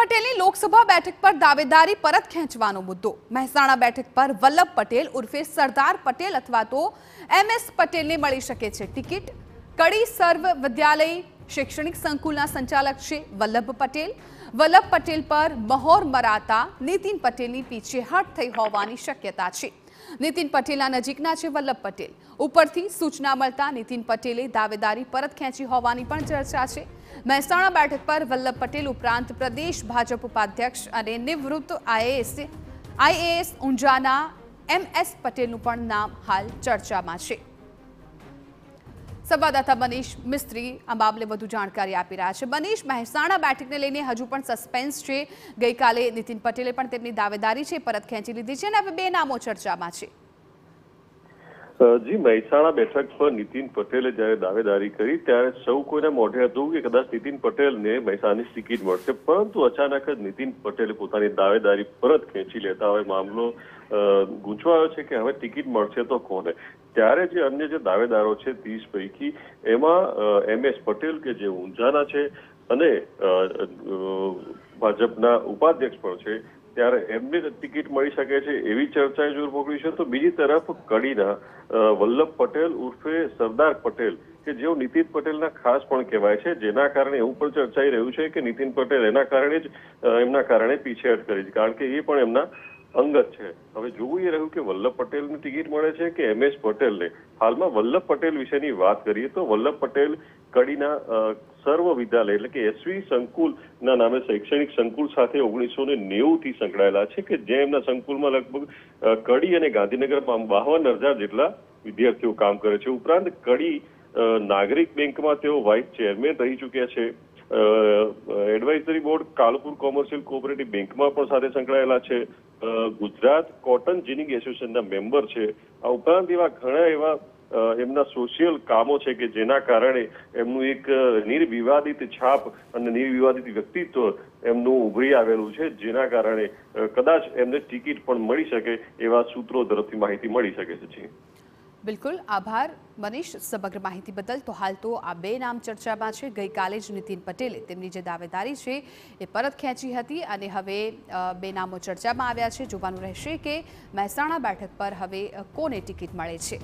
પટેલની લોકસભા બેઠક પર દાવેદારી પરત ખેંચવાનો મુદ્દો મહેસાણા બેઠક પર વલ્લભ પટેલ ઉર્ફે સરદાર પટેલ અથવા તો એમએસ પટેલને મળી શકે છે ટિકિટ કડી સર્વ વિદ્યાલય શૈક્ષણિક સંકુલના સંચાલક છે વલ્લભ પટેલ વલ્લભ પટેલ પર મહોર મરાતા નીતિન પટેલની પીછેહટ થઈ હોવાની શક્યતા છે નીતિન પટેલના નજીકના છે વલ્લભ પટેલ ઉપરથી સૂચના મળતા નીતિન પટેલે દાવેદારી પરત ખેંચી હોવાની પણ ચર્ચા છે મહેસાણા બેઠક પર વલ્લભ પટેલ ઉપરાંત પ્રદેશ ભાજપ ઉપાધ્યક્ષ અને નિવૃત્ત આઈએએસ આઈએએસ ઊંઝાના એમ એસ પટેલનું પણ નામ હાલ ચર્ચામાં છે સંવાદદાતા મનીષ મિસ્ત્રી આ મામલે વધુ જાણકારી આપી રહ્યા છે મનીષ મહેસાણા બેઠકને લઈને હજુ પણ સસ્પેન્સ છે ગઈકાલે નીતિન પટેલે પણ તેમની દાવેદારી છે પરત ખેંચી લીધી છે અને હવે બે નામો ચર્ચામાં છે જી મહેસાણા બેઠક પર નીતિન પટેલે જ્યારે દાવેદારી કરી ત્યારે સૌ કોઈના મોઢે હતું કે કદાચ નીતિન પટેલને મહેસાણાની ટિકિટ મળશે પરંતુ અચાનક જ નીતિન પટેલે પોતાની દાવેદારી પરત ખેંચી લેતા હવે મામલો ગૂંચવાયો છે કે હવે ટિકિટ મળશે તો કોને ત્યારે જે અન્ય જે દાવેદારો છે ત્રીસ પૈકી એમાં એમ એસ પટેલ કે જે ઊંઝાના છે અને ભાજપના ઉપાધ્યક્ષ પણ છે ત્યારે એમને ટિકિટ મળી શકે છે એવી ચર્ચાએ જોર પકડ્યું છે તો બીજી તરફ કડીના વલ્લભ પટેલ ઉર્ફે સરદાર પટેલ કે જેઓ નીતિન પટેલના ખાસ પણ કહેવાય છે જેના કારણે એવું પણ ચર્ચાઈ રહ્યું છે કે નીતિન પટેલ એના કારણે જ એમના કારણે પીછેહટ કરી છે કારણ કે એ પણ એમના અંગત છે હવે જોવું એ રહ્યું કે વલ્લભ પટેલને ટિકિટ મળે છે કે એમ એસ પટેલને હાલમાં વલ્લભ પટેલ વિશેની વાત કરીએ તો વલ્લભ પટેલ કડીના સર્વ વિદ્યાલય એટલે કે એસવી સંકુલના નામે શૈક્ષણિક સંકુલ સાથે ઓગણીસો ને નેવુંથી સંકળાયેલા છે કે જે એમના સંકુલમાં લગભગ કડી અને ગાંધીનગરમાં બાવન હજાર જેટલા વિદ્યાર્થીઓ કામ કરે છે ઉપરાંત કડી નાગરિક બેંકમાં તેઓ વાઇસ ચેરમેન રહી ચૂક્યા છે advisory board Kalupur commercial cooperative બેંકમાં પણ સાથે સંકળાયેલા છે ગુજરાત કોટન જીનિંગ એસોસિએશનના મેમ્બર છે આ ઉપરાંત એવા ઘણા એવા એમના સોશિયલ કામો છે કે જેના કારણે એમનું એક નિર્વિવાદિત છાપ અને નિર્વિવાદિત વ્યક્તિત્વ એમનું ઉભરી આવેલું છે જેના કારણે કદાચ એમને ટિકિટ પણ મળી શકે એવા સૂત્રો તરફથી માહિતી મળી શકે છે બિલકુલ આભાર મનીષ સમગ્ર માહિતી બદલ તો હાલ તો આ બે નામ ચર્ચામાં છે ગઈકાલે જ નીતિન પટેલે તેમની જે દાવેદારી છે એ પરત ખેંચી હતી અને હવે બે નામો ચર્ચામાં આવ્યા છે જોવાનું રહેશે કે મહેસાણા બેઠક પર હવે કોને ટિકિટ મળે છે